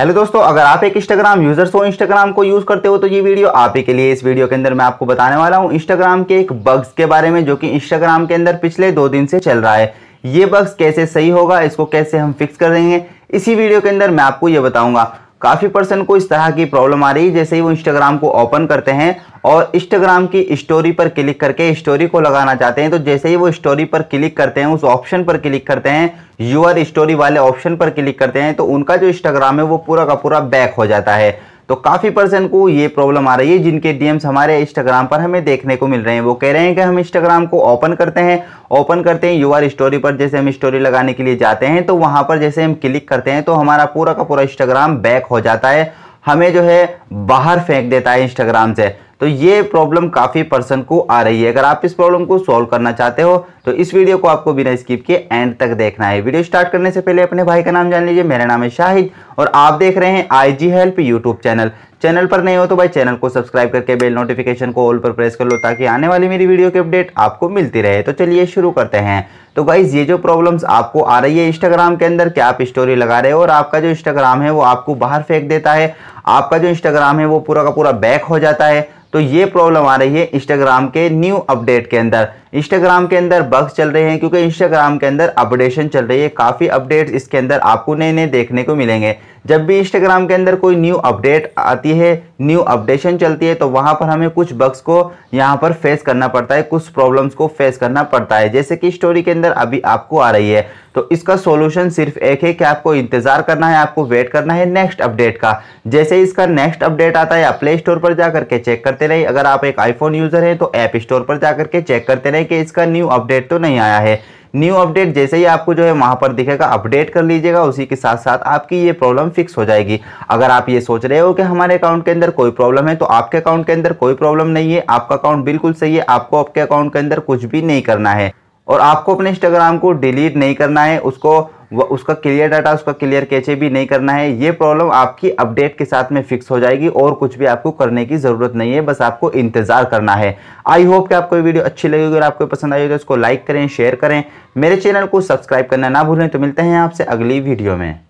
hello दोस्तों अगर आप एक इंस्टाग्राम यूजर्स हो इंस्टाग्राम को यूज करते हो तो ये वीडियो आप ही के लिए इस वीडियो के अंदर मैं आपको बताने वाला हूँ इंस्टाग्राम के एक बग्स के बारे में जो कि इंस्टाग्राम के अंदर पिछले दो दिन से चल रहा है ये बग्स कैसे सही होगा इसको कैसे हम फिक्स कर देंगे इसी वीडियो के अंदर मैं आपको ये बताऊंगा काफ़ी पर्सन को इस तरह की प्रॉब्लम आ रही है जैसे ही वो इंस्टाग्राम को ओपन करते हैं और इंस्टाग्राम की स्टोरी पर क्लिक करके स्टोरी को लगाना चाहते हैं तो जैसे ही वो स्टोरी पर क्लिक करते हैं उस ऑप्शन पर क्लिक करते हैं यूआर स्टोरी वाले ऑप्शन पर क्लिक करते हैं तो उनका जो इंस्टाग्राम है वो पूरा का पूरा बैक हो जाता है तो काफ़ी पर्सन को ये प्रॉब्लम आ रही है जिनके डीएम्स हमारे इंस्टाग्राम पर हमें देखने को मिल रहे हैं वो कह रहे हैं कि हम इंस्टाग्राम को ओपन करते हैं ओपन करते हैं यू स्टोरी पर जैसे हम स्टोरी लगाने के लिए जाते हैं तो वहां पर जैसे हम क्लिक करते हैं तो हमारा पूरा का पूरा इंस्टाग्राम बैक हो जाता है हमें जो है बाहर फेंक देता है इंस्टाग्राम से तो ये प्रॉब्लम काफ़ी पर्सन को आ रही है अगर आप इस प्रॉब्लम को सॉल्व करना चाहते हो तो इस वीडियो को आपको बिना स्किप के एंड तक देखना है वीडियो स्टार्ट करने से पहले अपने भाई का नाम जान लीजिए मेरा नाम है शाहिद और आप देख रहे हैं I G help YouTube channel channel पर नहीं हो तो भाई चैनल को सब्सक्राइब करके बेल नोटिफिकेशन को ऑल पर प्रेस कर लो ताकि आने वाली मेरी वीडियो की अपडेट आपको मिलती रहे तो चलिए शुरू करते हैं तो गाइज ये जो प्रॉब्लम्स आपको आ रही है इंस्टाग्राम के अंदर कि आप स्टोरी लगा रहे हो और आपका जो इंस्टाग्राम है वो आपको बाहर फेंक देता है आपका जो इंस्टाग्राम है वो पूरा का पूरा बैक हो जाता है तो ये प्रॉब्लम आ रही है इंस्टाग्राम के न्यू अपडेट के अंदर इंस्टाग्राम के अंदर बग्स चल रहे हैं क्योंकि इंस्टाग्राम के अंदर अपडेशन चल रही है काफ़ी अपडेट्स इसके अंदर आपको नए नए देखने को मिलेंगे जब भी इंस्टाग्राम के अंदर कोई न्यू अपडेट आती है न्यू अपडेशन चलती है तो वहाँ पर हमें कुछ बग्स को यहाँ पर फेस करना पड़ता है कुछ प्रॉब्लम्स को फेस करना पड़ता है जैसे कि स्टोरी के अंदर अभी आपको आ रही है तो इसका सोल्यूशन सिर्फ एक है कि आपको इंतज़ार करना है आपको वेट करना है नेक्स्ट अपडेट का जैसे इसका नेक्स्ट अपडेट आता है आप प्ले स्टोर पर जा के चेक करते रहिए अगर आप एक आईफोन यूज़र हैं तो ऐप स्टोर पर जा के चेक करते रहिए रहे हैं कि इसका न्यू अपडेट तो नहीं आया है न्यू अपडेट जैसे ही आपको जो है वहाँ पर दिखेगा अपडेट कर लीजिएगा उसी के साथ साथ आपकी ये प्रॉब्लम फिक्स हो जाएगी अगर आप ये सोच रहे हो कि हमारे अकाउंट के अंदर कोई प्रॉब्लम है तो आपके अकाउंट के अंदर कोई प्रॉब्लम नहीं है आपका अकाउंट बिल्कुल सही है आपको आपके अकाउंट के अंदर कुछ भी नहीं करना है और आपको अपने इंस्टाग्राम को डिलीट नहीं करना है उसको वह उसका क्लियर डाटा उसका क्लियर कैचे भी नहीं करना है ये प्रॉब्लम आपकी अपडेट के साथ में फिक्स हो जाएगी और कुछ भी आपको करने की ज़रूरत नहीं है बस आपको इंतज़ार करना है आई होप कि आपको वीडियो अच्छी लगेगी और आपको पसंद आई तो इसको लाइक करें शेयर करें मेरे चैनल को सब्सक्राइब करना ना भूलें तो मिलते हैं आपसे अगली वीडियो में